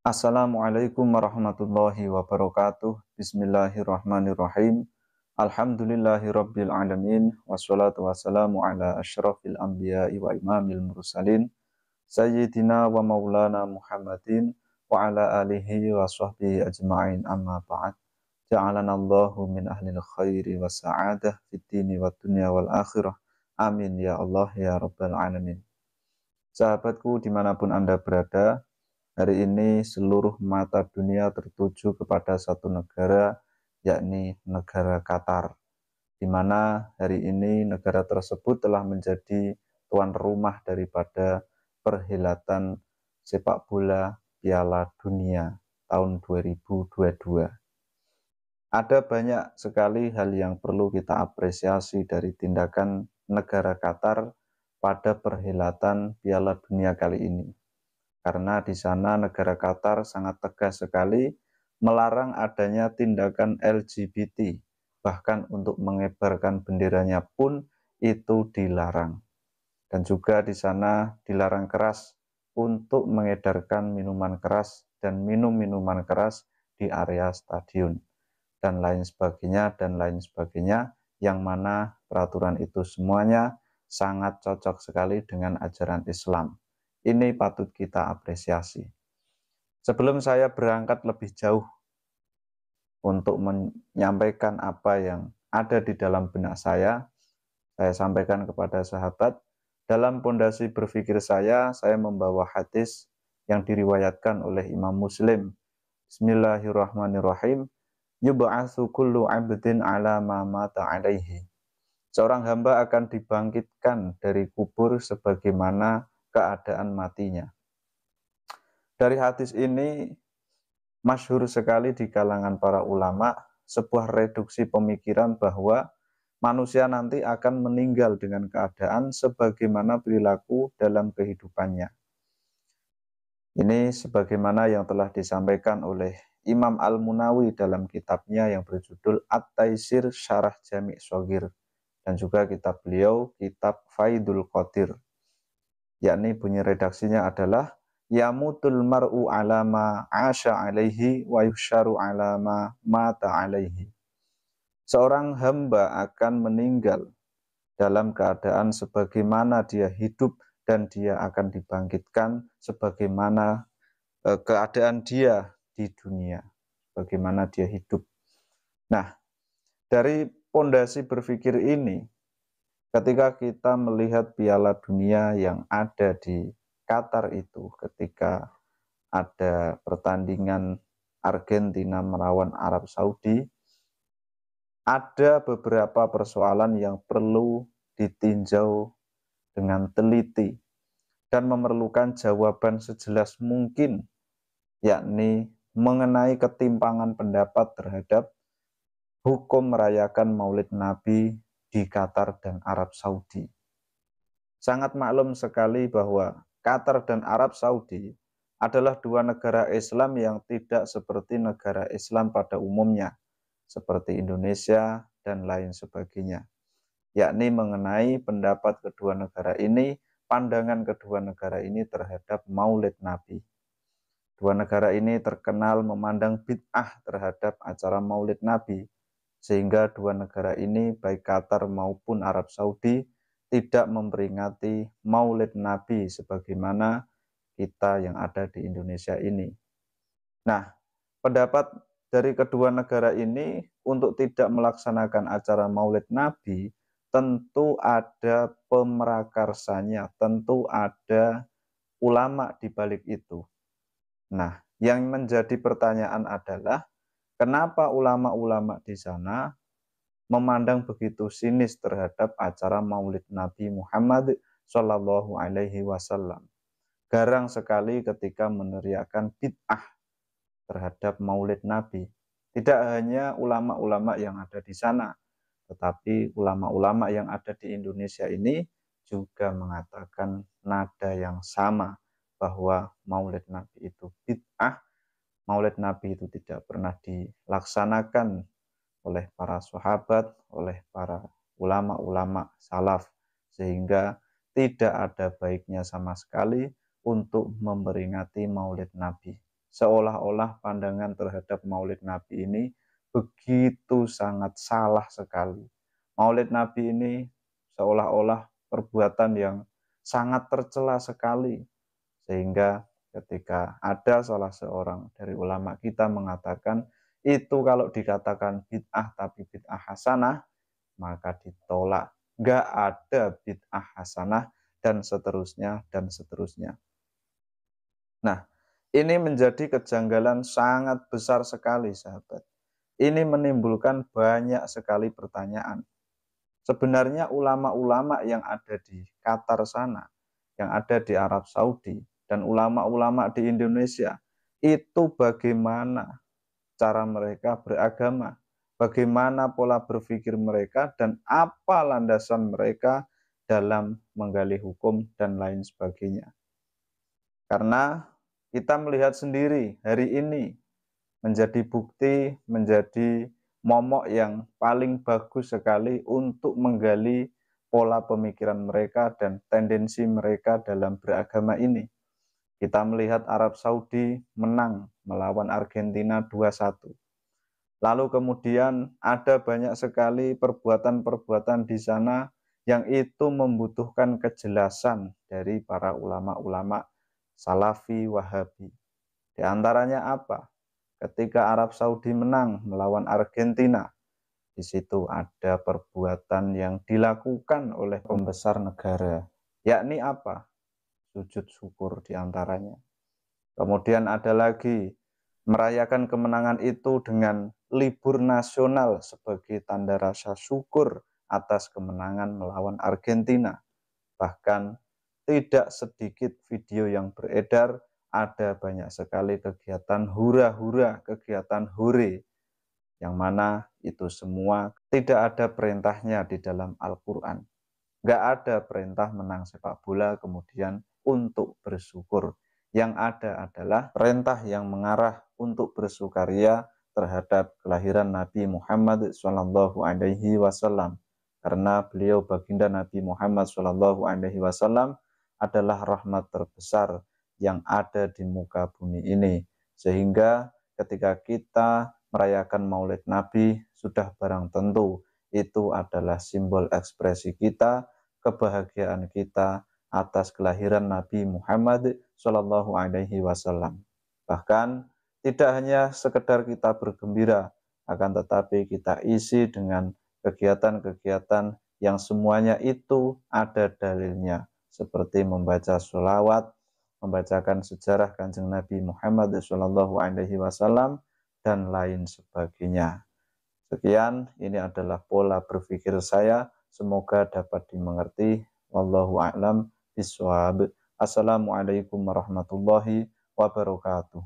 Assalamualaikum warahmatullahi wabarakatuh. Bismillahirrahmanirrahim. Alhamdulillahirabbil alamin wassalatu wassalamu ala asyrafil anbiya'i wa imamil mursalin sayyidina wa maulana Muhammadin wa ala alihi wa sahbihi ajma'in amma ba'd. Ja'alanallahu min ahlil khairi wa sa'adah fid dini wa dunya wal akhirah. Amin ya Allah ya rabbal alamin. Sahabatku dimanapun Anda berada, Hari ini seluruh mata dunia tertuju kepada satu negara, yakni negara Qatar, di mana hari ini negara tersebut telah menjadi tuan rumah daripada perhelatan sepak bola Piala Dunia tahun 2022. Ada banyak sekali hal yang perlu kita apresiasi dari tindakan negara Qatar pada perhelatan Piala Dunia kali ini karena di sana negara Qatar sangat tegas sekali melarang adanya tindakan LGBT, bahkan untuk mengebarkan benderanya pun itu dilarang. Dan juga di sana dilarang keras untuk mengedarkan minuman keras dan minum minuman keras di area stadion dan lain sebagainya dan lain sebagainya yang mana peraturan itu semuanya sangat cocok sekali dengan ajaran Islam. Ini patut kita apresiasi. Sebelum saya berangkat lebih jauh untuk menyampaikan apa yang ada di dalam benak saya, saya sampaikan kepada sahabat, dalam pondasi berpikir saya, saya membawa hadis yang diriwayatkan oleh Imam Muslim. Bismillahirrahmanirrahim. Yub'atsu kullu 'abdin 'ala ma mata 'alaihi. Seorang hamba akan dibangkitkan dari kubur sebagaimana keadaan matinya. Dari hadis ini masyhur sekali di kalangan para ulama sebuah reduksi pemikiran bahwa manusia nanti akan meninggal dengan keadaan sebagaimana perilaku dalam kehidupannya. Ini sebagaimana yang telah disampaikan oleh Imam Al-Munawi dalam kitabnya yang berjudul At-Taisir Syarah Jami' Sogir dan juga kitab beliau Kitab Faidul Qadir yakni bunyi redaksinya adalah yamutul mar'u alama asha alaihi wa yusharu alama mata alaihi. Seorang hamba akan meninggal dalam keadaan sebagaimana dia hidup dan dia akan dibangkitkan sebagaimana eh, keadaan dia di dunia, bagaimana dia hidup. Nah, dari pondasi berpikir ini ketika kita melihat piala dunia yang ada di Qatar itu ketika ada pertandingan Argentina melawan Arab Saudi ada beberapa persoalan yang perlu ditinjau dengan teliti dan memerlukan jawaban sejelas mungkin yakni mengenai ketimpangan pendapat terhadap hukum merayakan Maulid Nabi di Qatar dan Arab Saudi. Sangat maklum sekali bahwa Qatar dan Arab Saudi adalah dua negara Islam yang tidak seperti negara Islam pada umumnya, seperti Indonesia dan lain sebagainya. Yakni mengenai pendapat kedua negara ini, pandangan kedua negara ini terhadap maulid Nabi. Dua negara ini terkenal memandang bid'ah terhadap acara maulid Nabi, sehingga dua negara ini baik Qatar maupun Arab Saudi tidak memperingati Maulid Nabi sebagaimana kita yang ada di Indonesia ini. Nah, pendapat dari kedua negara ini untuk tidak melaksanakan acara Maulid Nabi tentu ada pemerakarsanya, tentu ada ulama di balik itu. Nah, yang menjadi pertanyaan adalah Kenapa ulama-ulama di sana memandang begitu sinis terhadap acara Maulid Nabi Muhammad Shallallahu Alaihi Wasallam? Garang sekali ketika meneriakan bid'ah terhadap Maulid Nabi. Tidak hanya ulama-ulama yang ada di sana, tetapi ulama-ulama yang ada di Indonesia ini juga mengatakan nada yang sama bahwa Maulid Nabi itu bid'ah Maulid Nabi itu tidak pernah dilaksanakan oleh para sahabat, oleh para ulama-ulama salaf sehingga tidak ada baiknya sama sekali untuk memperingati Maulid Nabi. Seolah-olah pandangan terhadap Maulid Nabi ini begitu sangat salah sekali. Maulid Nabi ini seolah-olah perbuatan yang sangat tercela sekali sehingga ketika ada salah seorang dari ulama kita mengatakan itu kalau dikatakan bid'ah tapi bid'ah hasanah maka ditolak nggak ada bid'ah hasanah dan seterusnya dan seterusnya nah ini menjadi kejanggalan sangat besar sekali sahabat ini menimbulkan banyak sekali pertanyaan sebenarnya ulama-ulama yang ada di Qatar sana yang ada di Arab Saudi dan ulama-ulama di Indonesia itu bagaimana cara mereka beragama, bagaimana pola berpikir mereka dan apa landasan mereka dalam menggali hukum dan lain sebagainya. Karena kita melihat sendiri hari ini menjadi bukti, menjadi momok yang paling bagus sekali untuk menggali pola pemikiran mereka dan tendensi mereka dalam beragama ini. Kita melihat Arab Saudi menang melawan Argentina 2-1. Lalu kemudian ada banyak sekali perbuatan-perbuatan di sana yang itu membutuhkan kejelasan dari para ulama-ulama Salafi Wahabi. Di antaranya apa? Ketika Arab Saudi menang melawan Argentina, di situ ada perbuatan yang dilakukan oleh pembesar negara. Yakni apa? sujud syukur di antaranya. Kemudian ada lagi merayakan kemenangan itu dengan libur nasional sebagai tanda rasa syukur atas kemenangan melawan Argentina. Bahkan tidak sedikit video yang beredar, ada banyak sekali kegiatan hura-hura, kegiatan huri yang mana itu semua tidak ada perintahnya di dalam Al-Quran. Nggak ada perintah menang sepak bola, kemudian untuk bersyukur. Yang ada adalah perintah yang mengarah untuk bersukaria terhadap kelahiran Nabi Muhammad Shallallahu Alaihi Wasallam karena beliau baginda Nabi Muhammad Shallallahu Alaihi Wasallam adalah rahmat terbesar yang ada di muka bumi ini sehingga ketika kita merayakan Maulid Nabi sudah barang tentu itu adalah simbol ekspresi kita kebahagiaan kita atas kelahiran Nabi Muhammad Shallallahu Alaihi Wasallam. Bahkan tidak hanya sekedar kita bergembira, akan tetapi kita isi dengan kegiatan-kegiatan yang semuanya itu ada dalilnya, seperti membaca sholawat, membacakan sejarah kanjeng Nabi Muhammad Shallallahu Alaihi Wasallam dan lain sebagainya. Sekian, ini adalah pola berpikir saya. Semoga dapat dimengerti. Wallahu a'lam biswab. Assalamualaikum warahmatullahi wabarakatuh.